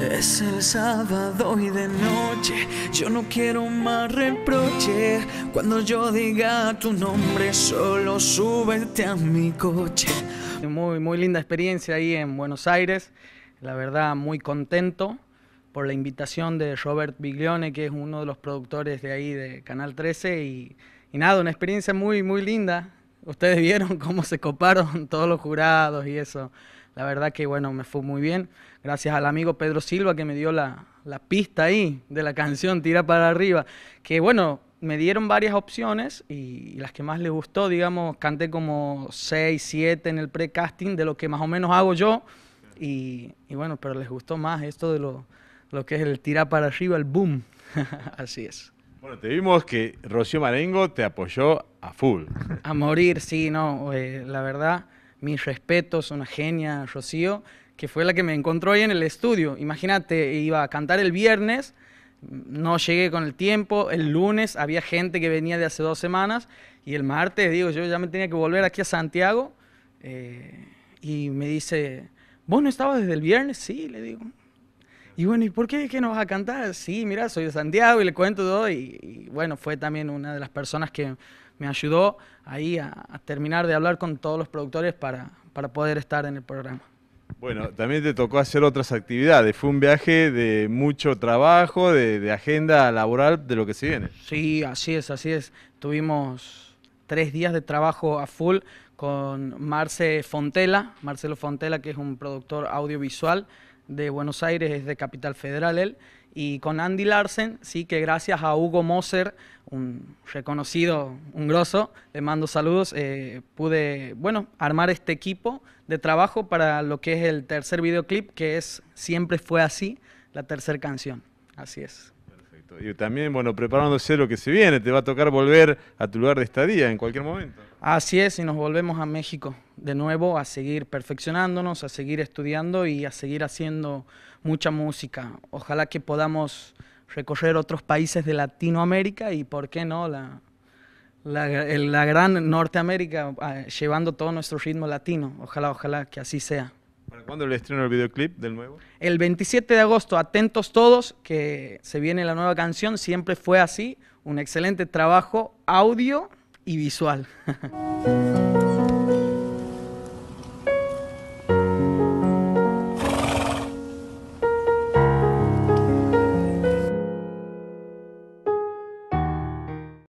Es el sábado y de noche, yo no quiero más reproche. Cuando yo diga tu nombre, solo súbete a mi coche. Muy, muy linda experiencia ahí en Buenos Aires, la verdad muy contento por la invitación de Robert Biglione, que es uno de los productores de ahí de Canal 13, y, y nada, una experiencia muy, muy linda, Ustedes vieron cómo se coparon todos los jurados y eso. La verdad que bueno, me fue muy bien. Gracias al amigo Pedro Silva que me dio la, pista ahí de la canción Tira para arriba. Que bueno, me dieron varias opciones y las que más le gustó, digamos, canté como 6, 7 en el pre-casting de lo que más o menos hago yo. Y, bueno, pero les gustó más esto de lo, lo que es el Tira para arriba, el boom. Así es. Bueno, te vimos que Rocío Marengo te apoyó a full. A morir, sí, no. Eh, la verdad, mis respetos, una genia, Rocío, que fue la que me encontró ahí en el estudio. Imagínate, iba a cantar el viernes, no llegué con el tiempo, el lunes había gente que venía de hace dos semanas y el martes, digo, yo ya me tenía que volver aquí a Santiago eh, y me dice, ¿vos no estabas desde el viernes? Sí, le digo. Y bueno, ¿y por qué es que nos a cantar? Sí, mira, soy de Santiago y le cuento todo. Y, bueno, fue también una de las personas que me ayudó ahí a, terminar de hablar con todos los productores para, poder estar en el programa. Bueno, también te tocó hacer otras actividades. Fue un viaje de mucho trabajo, de, agenda laboral, de lo que se viene. Sí, así es, así es. Tuvimos tres días de trabajo a full con Marce Fontela, Marcelo Fontela, que es un productor audiovisual de Buenos Aires, es de Capital Federal él, y con Andy Larsen, sí, que gracias a Hugo Moser, un reconocido, un grosso, le mando saludos, eh, pude, bueno, armar este equipo de trabajo para lo que es el tercer videoclip, que es Siempre fue así, la tercera canción, así es. Perfecto, y también, bueno, preparándose lo que se viene, te va a tocar volver a tu lugar de estadía en cualquier momento. Así es, y nos volvemos a México de nuevo a seguir perfeccionándonos, a seguir estudiando y a seguir haciendo mucha música. Ojalá que podamos recorrer otros países de Latinoamérica y, ¿por qué no?, la, la, gran Norteamérica, ah, llevando todo nuestro ritmo latino. Ojalá, ojalá que así sea. ¿Para cuándo el estreno el videoclip del nuevo? El 27 de agosto, atentos todos, que se viene la nueva canción, siempre fue así, un excelente trabajo audio y visual.